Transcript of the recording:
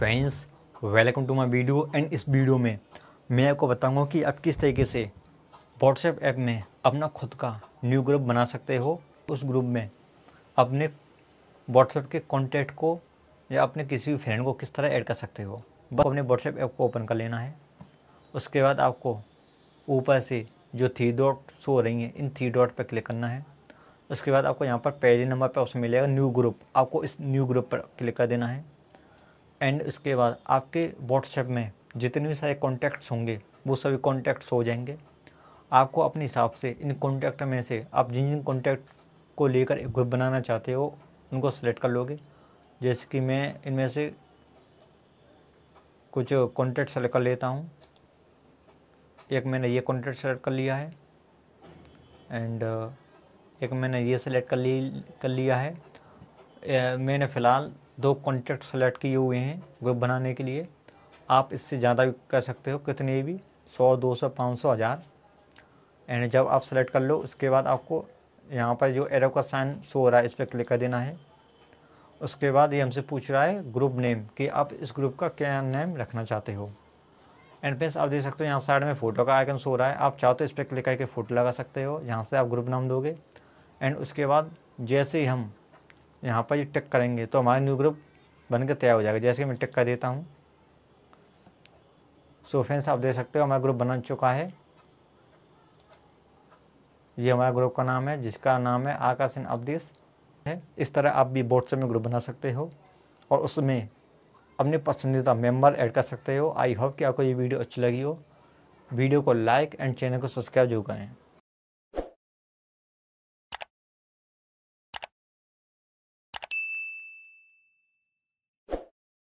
friends welcome to my video and इस वीडियो में मैं आपको बताऊंगा कि आप किस तरीके से व्हाट्सएप ऐप में अपना खुद का न्यू ग्रुप बना सकते हो उस ग्रुप में अपने व्हाट्सएप के कॉन्टैक्ट को या अपने किसी भी फ्रेंड को किस तरह ऐड कर सकते हो बस अपने व्हाट्सएप ऐप को ओपन कर लेना है उसके बाद आपको ऊपर से जो थ्री डॉट शो रही हैं इन थ्री डॉट पर क्लिक करना है उसके बाद आपको यहाँ पर पहले नंबर पर ऑप्शन मिलेगा न्यू ग्रुप आपको इस न्यू ग्रुप पर क्लिक कर देना है एंड उसके बाद आपके व्हाट्सएप में जितने भी सारे कॉन्टैक्ट्स होंगे वो सभी कॉन्टैक्ट्स हो जाएंगे आपको अपने हिसाब से इन कॉन्टैक्ट में से आप जिन जिन कॉन्टैक्ट को लेकर एक ग्रुप बनाना चाहते हो उनको सेलेक्ट कर लोगे जैसे कि मैं इनमें से कुछ कॉन्टैक्ट सेलेक्ट कर लेता हूँ एक मैंने ये कॉन्टैक्ट सेलेक्ट कर लिया है एंड एक मैंने ये सेलेक्ट कर ली कर लिया है मैंने फ़िलहाल दो कॉन्टैक्ट सेलेक्ट किए हुए हैं ग्रुप बनाने के लिए आप इससे ज़्यादा भी कर सकते हो कितने भी सौ दो सौ पाँच सौ हज़ार एंड जब आप सेलेक्ट कर लो उसके बाद आपको यहाँ पर जो एरो का साइन शो हो रहा है इस पर क्लिक कर देना है उसके बाद ये हमसे पूछ रहा है ग्रुप नेम कि आप इस ग्रुप का क्या नेम रखना चाहते हो एंड फ्रेंड्स आप देख सकते हो यहाँ साइड में फ़ोटो का आइकन शो रहा है आप चाहो तो इस पर क्लिक करके फ़ोटो लगा सकते हो यहाँ से आप ग्रुप नाम दोगे एंड उसके बाद जैसे ही हम यहाँ पर ये टिक करेंगे तो हमारा न्यू ग्रुप बनकर तैयार हो जाएगा जैसे मैं टिक कर देता हूँ सो फ्रेंड्स आप देख सकते हो हमारा ग्रुप बन चुका है ये हमारा ग्रुप का नाम है जिसका नाम है आकाशन अवदेश है इस तरह आप भी व्हाट्सएप में ग्रुप बना सकते हो और उसमें अपने पसंदीदा मेंबर ऐड कर सकते हो आई होप कि आपको ये वीडियो अच्छी लगी हो वीडियो को लाइक एंड चैनल को सब्सक्राइब जरूर करें